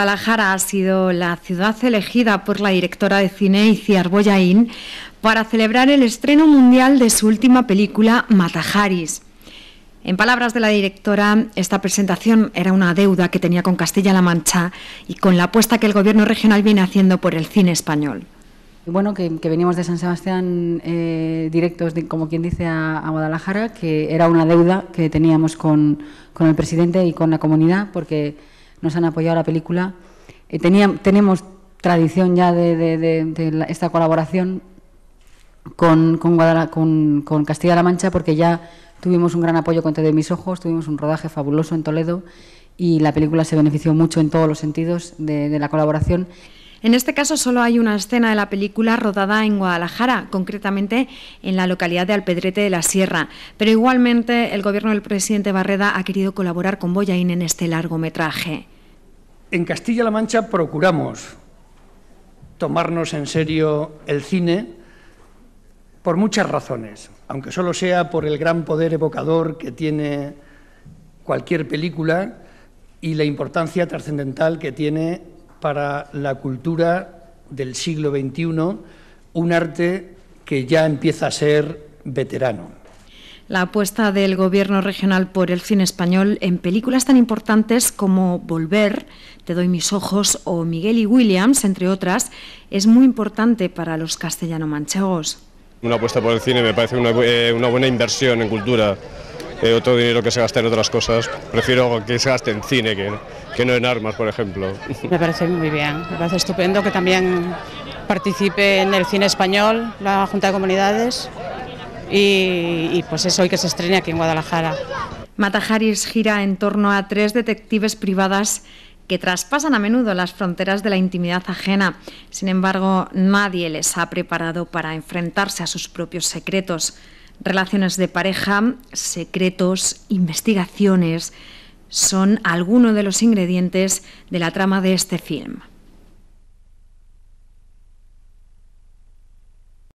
Guadalajara ha sido la ciudad elegida por la directora de cine Iciar Boyain para celebrar el estreno mundial de su última película Matajaris. En palabras de la directora, esta presentación era una deuda que tenía con Castilla-La Mancha y con la apuesta que el gobierno regional viene haciendo por el cine español. Bueno, que, venimos de San Sebastián eh, directos, como quien dice, a, Guadalajara, que era una deuda que teníamos con, con el presidente y con la comunidad, porque nos han apoyado la película. Eh, tenemos tradición ya de, esta colaboración con, Castilla-La Mancha porque ya tuvimos un gran apoyo con de mis ojos, tuvimos un rodaje fabuloso en Toledo y la película se benefició mucho en todos los sentidos de la colaboración. En este caso solo hay una escena de la película rodada en Guadalajara, concretamente en la localidad de Alpedrete de la Sierra, pero igualmente el gobierno del presidente Barreda ha querido colaborar con Boyaín en este largometraje. En Castilla-La Mancha procuramos tomarnos en serio el cine por muchas razones, aunque solo sea por el gran poder evocador que tiene cualquier película y la importancia trascendental que tiene para la cultura del siglo XXI, un arte que ya empieza a ser veterano la apuesta del Gobierno regional por el cine español en películas tan importantes como Volver, Te doy mis ojos o Miguel y Williams, entre otras, es muy importante para los castellano-manchegos. Una apuesta por el cine me parece una, eh, buena inversión en cultura. Eh, otro dinero que se gasta en otras cosas. Prefiero que se gaste en cine que, que no en armas, por ejemplo. Me parece muy bien, me parece estupendo que también participe en el cine español la Junta de Comunidades y, pues es hoy que se estrena aquí en Guadalajara. Matajaris gira en torno a tres detectives privadas que traspasan a menudo las fronteras de la intimidad ajena. Sin embargo, nadie les ha preparado para enfrentarse a sus propios secretos. Relaciones de pareja, secretos, investigaciones, son algunos de los ingredientes de la trama de este film.